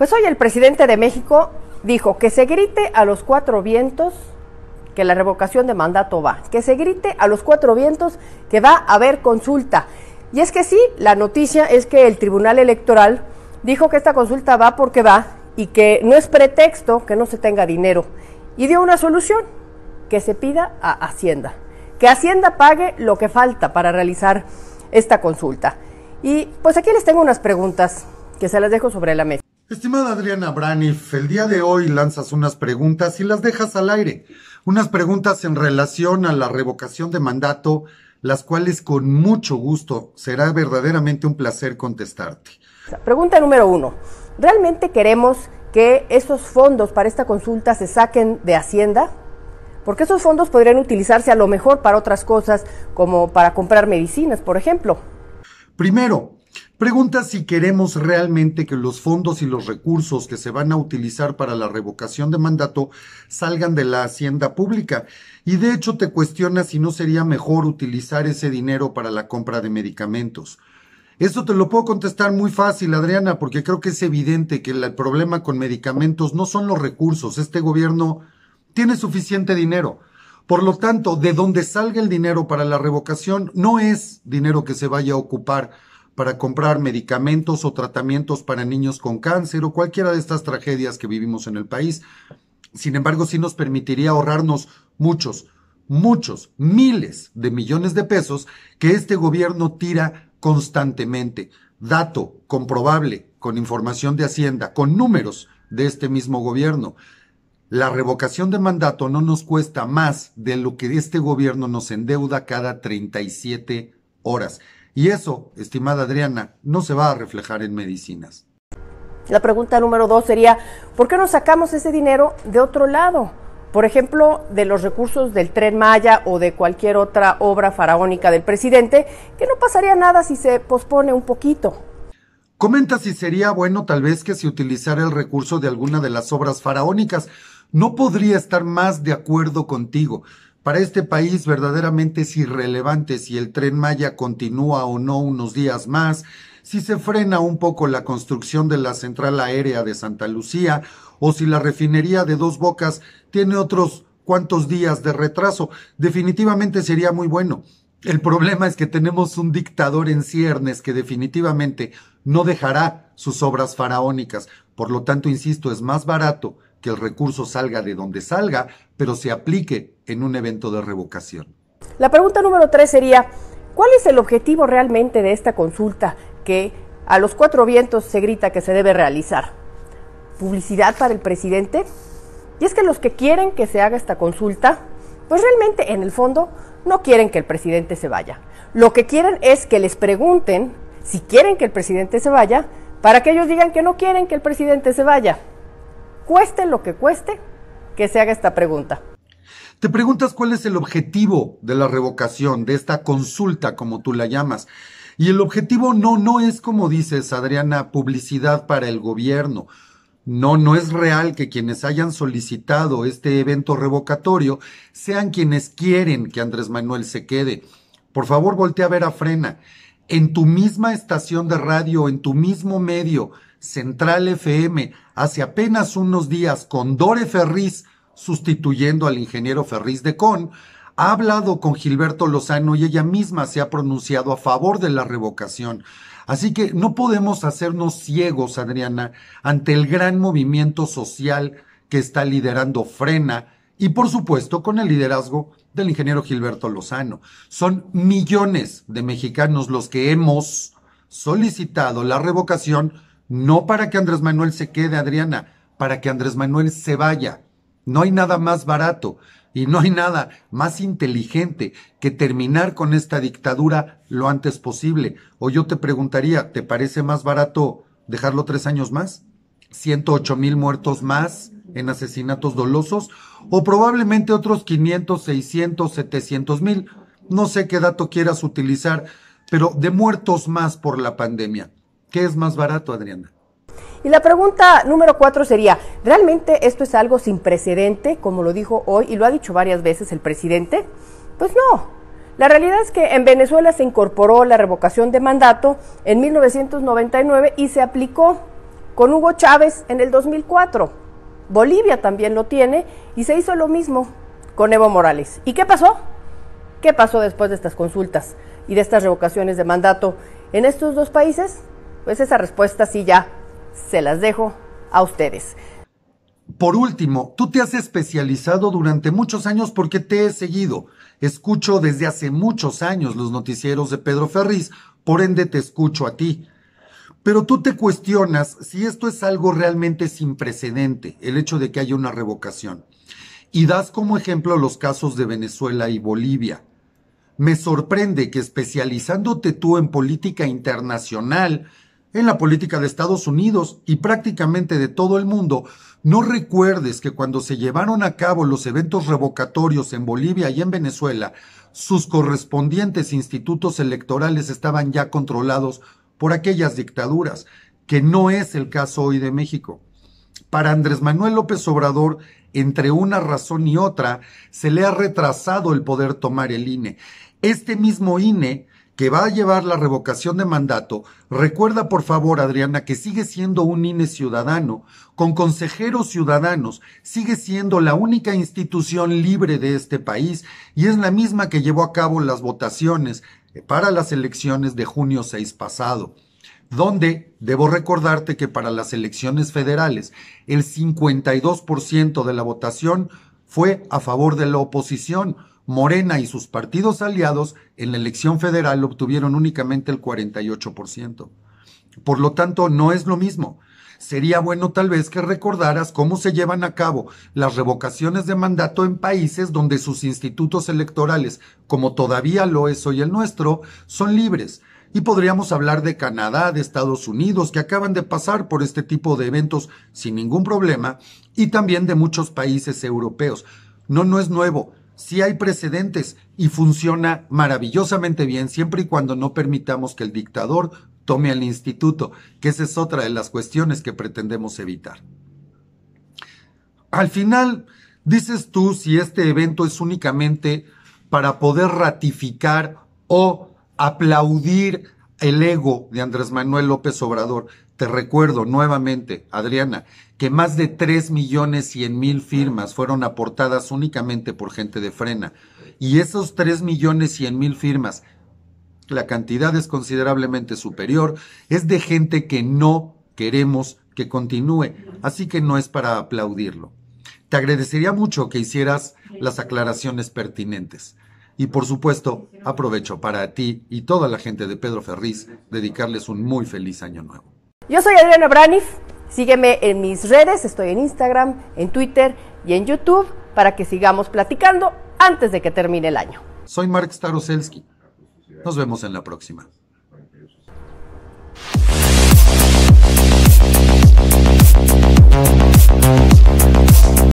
Pues hoy el presidente de México dijo que se grite a los cuatro vientos que la revocación de mandato va, que se grite a los cuatro vientos que va a haber consulta. Y es que sí, la noticia es que el Tribunal Electoral dijo que esta consulta va porque va y que no es pretexto que no se tenga dinero. Y dio una solución, que se pida a Hacienda, que Hacienda pague lo que falta para realizar esta consulta. Y pues aquí les tengo unas preguntas que se las dejo sobre la mesa. Estimada Adriana Braniff, el día de hoy lanzas unas preguntas y las dejas al aire. Unas preguntas en relación a la revocación de mandato, las cuales con mucho gusto será verdaderamente un placer contestarte. Pregunta número uno. ¿Realmente queremos que esos fondos para esta consulta se saquen de Hacienda? Porque esos fondos podrían utilizarse a lo mejor para otras cosas, como para comprar medicinas, por ejemplo. Primero, Pregunta si queremos realmente que los fondos y los recursos que se van a utilizar para la revocación de mandato salgan de la hacienda pública. Y de hecho te cuestiona si no sería mejor utilizar ese dinero para la compra de medicamentos. Eso te lo puedo contestar muy fácil, Adriana, porque creo que es evidente que el problema con medicamentos no son los recursos. Este gobierno tiene suficiente dinero. Por lo tanto, de donde salga el dinero para la revocación no es dinero que se vaya a ocupar para comprar medicamentos o tratamientos para niños con cáncer o cualquiera de estas tragedias que vivimos en el país. Sin embargo, sí nos permitiría ahorrarnos muchos, muchos, miles de millones de pesos que este gobierno tira constantemente. Dato comprobable con información de Hacienda, con números de este mismo gobierno. La revocación de mandato no nos cuesta más de lo que este gobierno nos endeuda cada 37 horas. Y eso, estimada Adriana, no se va a reflejar en medicinas. La pregunta número dos sería, ¿por qué no sacamos ese dinero de otro lado? Por ejemplo, de los recursos del tren Maya o de cualquier otra obra faraónica del presidente, que no pasaría nada si se pospone un poquito. Comenta si sería bueno tal vez que se utilizara el recurso de alguna de las obras faraónicas. No podría estar más de acuerdo contigo. Para este país verdaderamente es irrelevante si el tren Maya continúa o no unos días más, si se frena un poco la construcción de la central aérea de Santa Lucía o si la refinería de dos bocas tiene otros cuantos días de retraso. Definitivamente sería muy bueno. El problema es que tenemos un dictador en ciernes que definitivamente no dejará sus obras faraónicas. Por lo tanto, insisto, es más barato que el recurso salga de donde salga, pero se aplique en un evento de revocación. La pregunta número tres sería, ¿cuál es el objetivo realmente de esta consulta que a los cuatro vientos se grita que se debe realizar? ¿Publicidad para el presidente? Y es que los que quieren que se haga esta consulta, pues realmente en el fondo no quieren que el presidente se vaya. Lo que quieren es que les pregunten si quieren que el presidente se vaya para que ellos digan que no quieren que el presidente se vaya cueste lo que cueste, que se haga esta pregunta. Te preguntas cuál es el objetivo de la revocación, de esta consulta, como tú la llamas. Y el objetivo no, no es como dices, Adriana, publicidad para el gobierno. No, no es real que quienes hayan solicitado este evento revocatorio sean quienes quieren que Andrés Manuel se quede. Por favor, voltea a ver a Frena. En tu misma estación de radio, en tu mismo medio, Central FM, hace apenas unos días con Dore Ferriz, sustituyendo al ingeniero Ferriz de Con, ha hablado con Gilberto Lozano y ella misma se ha pronunciado a favor de la revocación. Así que no podemos hacernos ciegos, Adriana, ante el gran movimiento social que está liderando Frena y por supuesto con el liderazgo del ingeniero Gilberto Lozano. Son millones de mexicanos los que hemos solicitado la revocación no para que Andrés Manuel se quede, Adriana, para que Andrés Manuel se vaya. No hay nada más barato y no hay nada más inteligente que terminar con esta dictadura lo antes posible. O yo te preguntaría, ¿te parece más barato dejarlo tres años más? ¿108 mil muertos más en asesinatos dolosos? ¿O probablemente otros 500, 600, 700 mil? No sé qué dato quieras utilizar, pero de muertos más por la pandemia. ¿Qué es más barato, Adriana? Y la pregunta número cuatro sería, ¿realmente esto es algo sin precedente, como lo dijo hoy y lo ha dicho varias veces el presidente? Pues no. La realidad es que en Venezuela se incorporó la revocación de mandato en 1999 y se aplicó con Hugo Chávez en el 2004. Bolivia también lo tiene y se hizo lo mismo con Evo Morales. ¿Y qué pasó? ¿Qué pasó después de estas consultas y de estas revocaciones de mandato en estos dos países? Pues esa respuesta sí ya se las dejo a ustedes. Por último, tú te has especializado durante muchos años porque te he seguido. Escucho desde hace muchos años los noticieros de Pedro Ferriz, por ende te escucho a ti. Pero tú te cuestionas si esto es algo realmente sin precedente, el hecho de que haya una revocación. Y das como ejemplo los casos de Venezuela y Bolivia. Me sorprende que especializándote tú en política internacional, en la política de Estados Unidos y prácticamente de todo el mundo, no recuerdes que cuando se llevaron a cabo los eventos revocatorios en Bolivia y en Venezuela, sus correspondientes institutos electorales estaban ya controlados por aquellas dictaduras, que no es el caso hoy de México. Para Andrés Manuel López Obrador, entre una razón y otra, se le ha retrasado el poder tomar el INE. Este mismo INE que va a llevar la revocación de mandato, recuerda por favor, Adriana, que sigue siendo un INE ciudadano, con consejeros ciudadanos, sigue siendo la única institución libre de este país y es la misma que llevó a cabo las votaciones para las elecciones de junio 6 pasado donde debo recordarte que para las elecciones federales el 52% de la votación fue a favor de la oposición, Morena y sus partidos aliados en la elección federal obtuvieron únicamente el 48%. Por lo tanto, no es lo mismo. Sería bueno tal vez que recordaras cómo se llevan a cabo las revocaciones de mandato en países donde sus institutos electorales, como todavía lo es hoy el nuestro, son libres. Y podríamos hablar de Canadá, de Estados Unidos, que acaban de pasar por este tipo de eventos sin ningún problema, y también de muchos países europeos. No, no es nuevo sí hay precedentes y funciona maravillosamente bien siempre y cuando no permitamos que el dictador tome al instituto, que esa es otra de las cuestiones que pretendemos evitar. Al final, dices tú si este evento es únicamente para poder ratificar o aplaudir el ego de Andrés Manuel López Obrador. Te recuerdo nuevamente, Adriana, que más de 3 millones 100 mil firmas fueron aportadas únicamente por gente de frena. Y esos 3 millones 100 mil firmas, la cantidad es considerablemente superior, es de gente que no queremos que continúe. Así que no es para aplaudirlo. Te agradecería mucho que hicieras las aclaraciones pertinentes. Y por supuesto, aprovecho para ti y toda la gente de Pedro Ferriz dedicarles un muy feliz año nuevo. Yo soy Adriana Branif. Sígueme en mis redes, estoy en Instagram, en Twitter y en YouTube para que sigamos platicando antes de que termine el año. Soy Mark Staroselski. Nos vemos en la próxima.